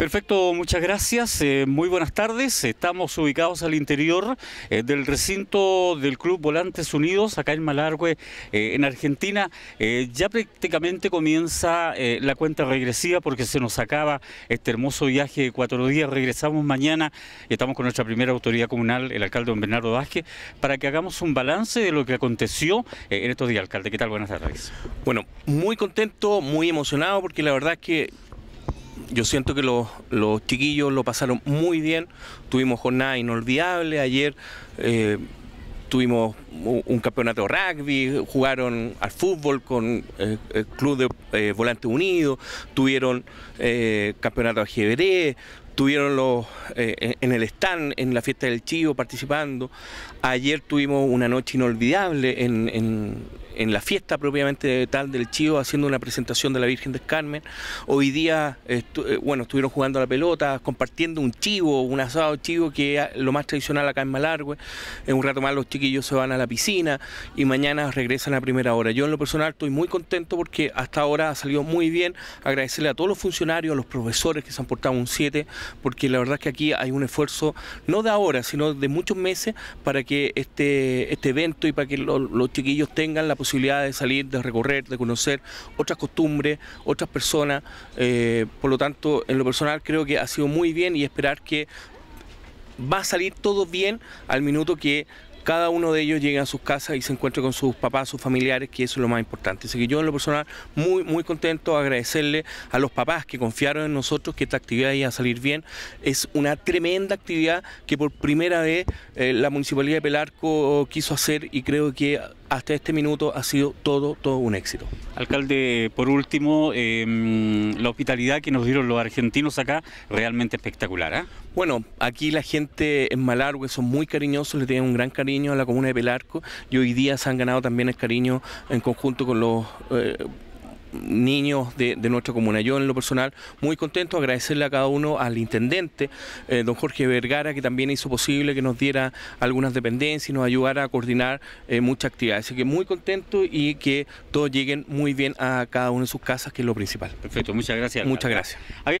Perfecto, muchas gracias. Eh, muy buenas tardes. Estamos ubicados al interior eh, del recinto del Club Volantes Unidos, acá en Malargue, eh, en Argentina. ya prácticamente comienza la cuenta regresiva porque se nos acaba este hermoso viaje de cuatro días. Regresamos mañana. y Estamos con nuestra primera autoridad comunal, el alcalde don Bernardo Vázquez, para que hagamos un balance de lo que aconteció en estos días. Alcalde, ¿qué tal? Buenas tardes. Bueno, muy contento, muy emocionado porque la verdad es que yo siento que los, chiquillos lo pasaron muy bien, tuvimos jornada inolvidable, ayer eh, tuvimos un campeonato de rugby, jugaron al fútbol con eh, el Club de eh, Volante Unido, tuvieron campeonato de ajedrez, tuvieron los en el stand, en la fiesta del Chivo participando, ayer tuvimos una noche inolvidable en en la fiesta propiamente tal del Chivo haciendo una presentación de la Virgen del Carmen. Hoy día, eh, bueno, estuvieron jugando a la pelota, compartiendo un chivo, un asado chivo que es lo más tradicional acá en Malargue... En un rato más los chiquillos se van a la piscina y mañana regresan a primera hora. Yo en lo personal estoy muy contento porque hasta ahora ha salido muy bien. Agradecerle a todos los funcionarios, a los profesores que se han portado un 7, porque la verdad es que aquí hay un esfuerzo, no de ahora, sino de muchos meses, para que este, este evento y para que los chiquillos tengan la posibilidad posibilidad de salir, de recorrer, de conocer otras costumbres, otras personas. Eh, por lo tanto, en lo personal creo que ha sido muy bien y esperar que va a salir todo bien al minuto que cada uno de ellos llega a sus casas y se encuentra con sus papás, sus familiares, que eso es lo más importante. Así que yo en lo personal muy, muy contento, agradecerle a los papás que confiaron en nosotros que esta actividad iba a salir bien. Es una tremenda actividad que por primera vez eh, la Municipalidad de Pelarco quiso hacer y creo que hasta este minuto ha sido todo, todo un éxito. Alcalde, por último, em, la hospitalidad que nos dieron los argentinos acá, realmente espectacular. ¿eh? Bueno, aquí la gente en Malargue son muy cariñosos, le tienen un gran cariño a la comuna de Pelarco y hoy día se han ganado también el cariño en conjunto con los... Eh, niños de, nuestra comuna. Yo en lo personal muy contento, agradecerle a cada uno, al intendente, eh, don Jorge Vergara, que también hizo posible que nos diera algunas dependencias y nos ayudara a coordinar eh, muchas actividades. Así que muy contento y que todos lleguen muy bien a cada uno de sus casas, que es lo principal. Perfecto, muchas gracias. Muchas gracias.